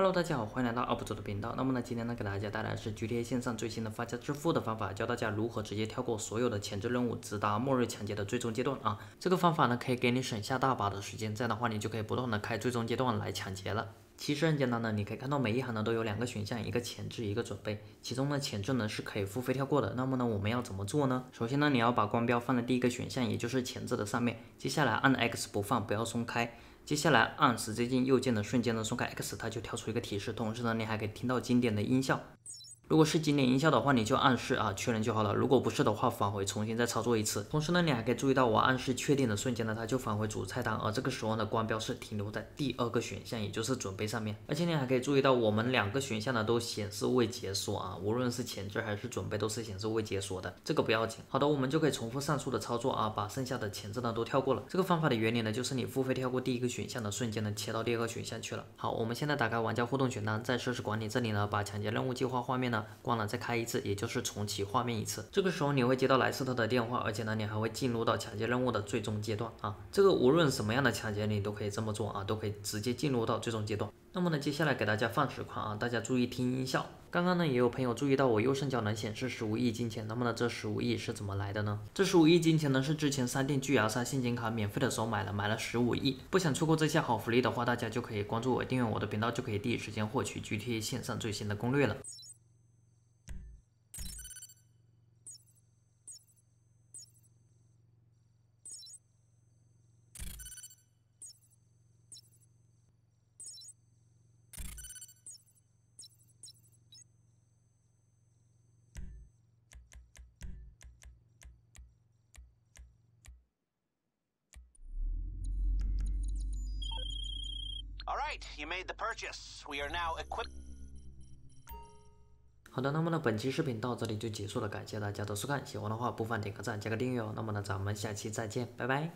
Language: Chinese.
Hello，大家好，欢迎来到 UP 主的频道。那么呢，今天呢给大家带来的是 GTA 线上最新的发家致富的方法，教大家如何直接跳过所有的前置任务，直达末日抢劫的最终阶段啊。这个方法呢可以给你省下大把的时间，这样的话你就可以不断的开最终阶段来抢劫了。其实很简单呢，你可以看到每一行呢都有两个选项，一个前置，一个准备。其中呢前置呢是可以付费跳过的。那么呢我们要怎么做呢？首先呢你要把光标放在第一个选项，也就是前置的上面，接下来按 X 不放，不要松开。接下来，按死接近右键的瞬间呢，松开 X，它就跳出一个提示，同时呢，你还可以听到经典的音效。如果是经典音效的话，你就暗示啊确认就好了。如果不是的话，返回重新再操作一次。同时呢，你还可以注意到我暗示确定的瞬间呢，它就返回主菜单，而这个时候呢，光标是停留在第二个选项，也就是准备上面。而且你还可以注意到，我们两个选项呢都显示未解锁啊，无论是前置还是准备都是显示未解锁的，这个不要紧。好的，我们就可以重复上述的操作啊，把剩下的前置呢都跳过了。这个方法的原理呢，就是你付费跳过第一个选项的瞬间呢，切到第二个选项去了。好，我们现在打开玩家互动选单，在设置管理这里呢，把抢劫任务计划画面呢。关了再开一次，也就是重启画面一次。这个时候你会接到莱斯特的电话，而且呢，你还会进入到抢劫任务的最终阶段啊。这个无论什么样的抢劫，你都可以这么做啊，都可以直接进入到最终阶段。那么呢，接下来给大家放实况啊，大家注意听音效。刚刚呢，也有朋友注意到我右上角能显示十五亿金钱，那么呢，这十五亿是怎么来的呢？这十五亿金钱呢，是之前商店巨牙山现金卡免费的时候买了，买了十五亿。不想错过这些好福利的话，大家就可以关注我，订阅我的频道，就可以第一时间获取 GTA 线上最新的攻略了。right, you made the purchase. We are now equipped. 好的，那么呢，本期视频到这里就结束了，感谢大家的收看。喜欢的话，不妨点个赞，加个订阅哦。那么呢，咱们下期再见，拜拜。